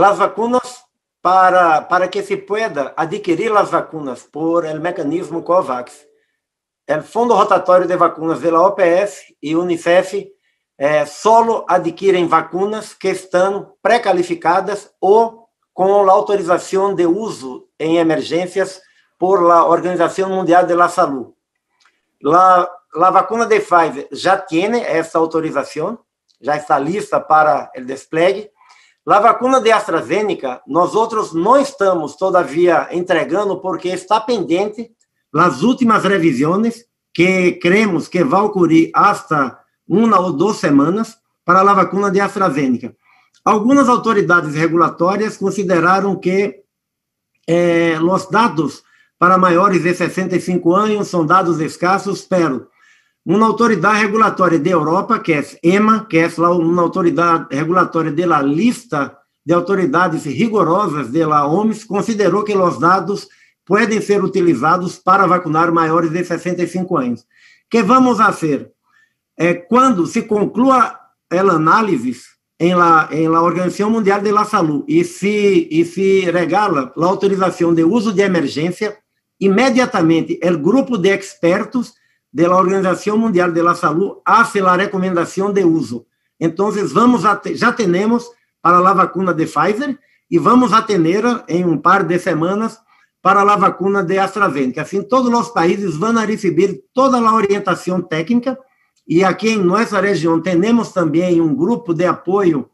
as vacunas para, para que se pueda adquirir as vacunas por el mecanismo COVAX. o fundo Rotatório de Vacunas de la OPS e Unicef eh, solo adquirem vacunas que estão pré-calificadas ou com a autorização de uso em emergências por la Organização Mundial de la Salud. La, la vacuna de Pfizer já tem essa autorização, já está lista para o despliegue, a vacuna de AstraZeneca, nós outros não estamos todavia entregando porque está pendente as últimas revisões que cremos que vão ocorrer hasta uma ou duas semanas para a vacuna de AstraZeneca. Algumas autoridades regulatórias consideraram que eh, os dados para maiores de 65 anos são dados escassos, pelo uma autoridade regulatória da Europa, que é EMA, que é uma autoridade regulatória da lista de autoridades rigorosas da OMS, considerou que os dados podem ser utilizados para vacinar maiores de 65 anos. O Que vamos fazer? É, quando se conclua a análise em la, em la Organização Mundial de la Salud e se, e se regala a autorização de uso de emergência, imediatamente o grupo de expertos de la Organización Mundial de la Salud hace la recomendación de uso. Entonces, vamos a, ya tenemos para la vacuna de Pfizer e vamos atender em um par de semanas para a vacuna de AstraZeneca. Assim, todos os países vão receber toda a orientação técnica e aqui em nossa região temos também um grupo de apoio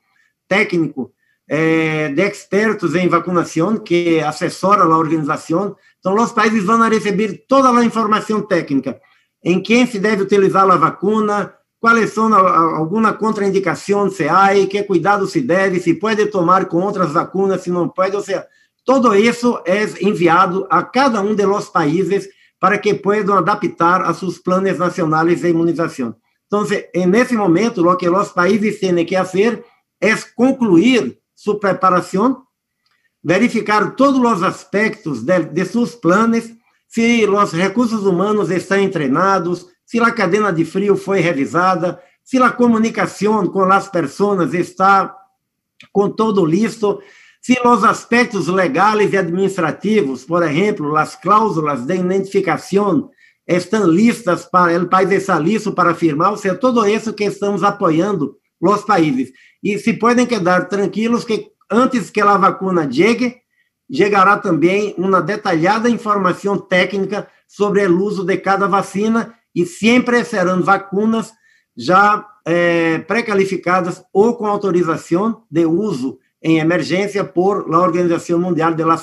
técnico eh, de expertos em vacunação que assessora a organização. Então, os países vão receber toda a informação técnica. Em quem se deve utilizar la vacuna, quais é são alguma contraindicação se hay, que cuidado se deve, se pode tomar com outras vacunas, se não pode ou seja, todo isso é enviado a cada um de los países para que possam adaptar a seus planos nacionais de imunização. Então, é nesse momento, o que los países têm que fazer é concluir sua preparação, verificar todos os aspectos de, de planos se os recursos humanos estão treinados, se a cadena de frio foi revisada, se a comunicação com as pessoas está com todo listo, se os aspectos legais e administrativos, por exemplo, as cláusulas de identificação estão listas para o país estar listo para firmar, ou seja, tudo isso que estamos apoiando os países. E se podem quedar tranquilos que antes que a vacuna chegue, Chegará também uma detalhada informação técnica sobre o uso de cada vacina e sempre serão vacinas já é, pré-qualificadas ou com autorização de uso em emergência por la Organização Mundial de la